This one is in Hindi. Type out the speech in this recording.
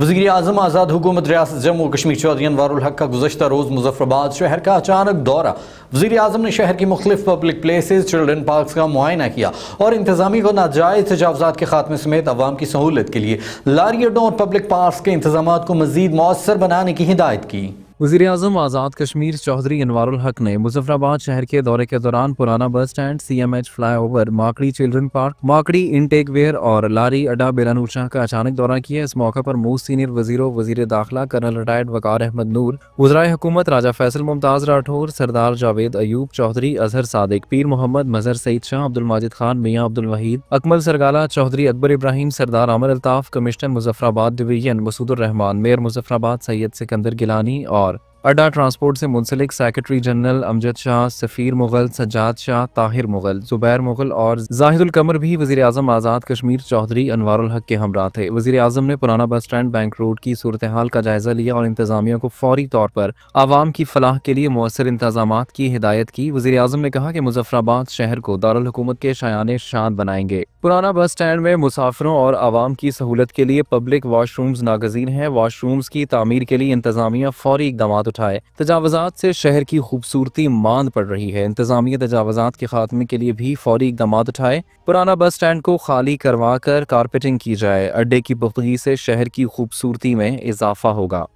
वजी अजम आज़ाद हुकूमत रियासत जम्मू कश्मीर चौधरी अनवारक का गुजशत रोज़ मुजफ्फरबाद शहर का अचानक दौरा वजी अजम ने शहर की मुख्त पब्लिक प्लेस चिल्ड्रन पार्क का मुआयना किया और इंतजामी को नाजायज़ तजावजात के खात्मे समेत अवाम की सहूलत के लिए लारी अड्डों और पब्लिक पार्कस के इंतजाम को मजीद मौसर बनाने की हिदायत की वजीर अजम आज़ाद कश्मीर चौधरी अनवारुल हक ने मुजफ्फराबाद शहर के दौरे के दौरान पुराना bus stand C M H flyover Makri children park Makri intake weir और लारी अड्डा बेलानूर शाह का अचानक दौरा किया इस मौके पर मूव सीनियर वजीरों वजीर दाखिला कर्नल रिटायर्ड वकार अहमद नूर वजराय हुकूमत राजा फैसल मुमताज़ राठौर सरदार जावेद अयूब चौधरी अजहर सादिक पीर मोहम्मद मजहर Saeed Shah Abdul Majid Khan Mian Abdul Waheed Akmal Sargala Chaudhry Akbar Ibrahim Sardar Amar Altaf commissioner Muzaffarabad division Masoodurrehman Rehman mayor Muzaffarabad Syed Sikandar Gilani और अड्डा ट्रांसपोर्ट से मुंसलिक सेक्रेटरी जनरल अमजद शाह सफ़ीर मुगल सज्जाद शाह ताहिर मुगल ज़ुबैर मुगल और कमर भी वजी अजम आज़ाद कश्मीर चौधरी हक के हमरा थे वजी अजम ने पुराना बस स्टैंड बैंक रोड की सूरत हाल का जायजा लिया और इंतजामिया को फौरी तौर पर आवाम की फलाह के लिए मौसर इंतजाम की हिदायत की वजी अजम ने कहा कि मुजफ्फराबाद शहर को दारकूमत के शायान शान बनाएंगे पुराना बस स्टैंड में मुसाफिरों और आवाम की सहूलत के लिए पब्लिक वाशरूम्स नागजीन हैं वाशरूम्स की तमीर के लिए इंतजामिया फौरी इकदाम उठाए तजावजात से शहर की खूबसूरती मांद पड़ रही है इंतजामिया तजावजात के खात्मे के लिए भी फौरी इकदाम उठाए पुराना बस स्टैंड को खाली करवा कर कारपेटिंग की जाए अड्डे की बकरी से शहर की खूबसूरती में इजाफा होगा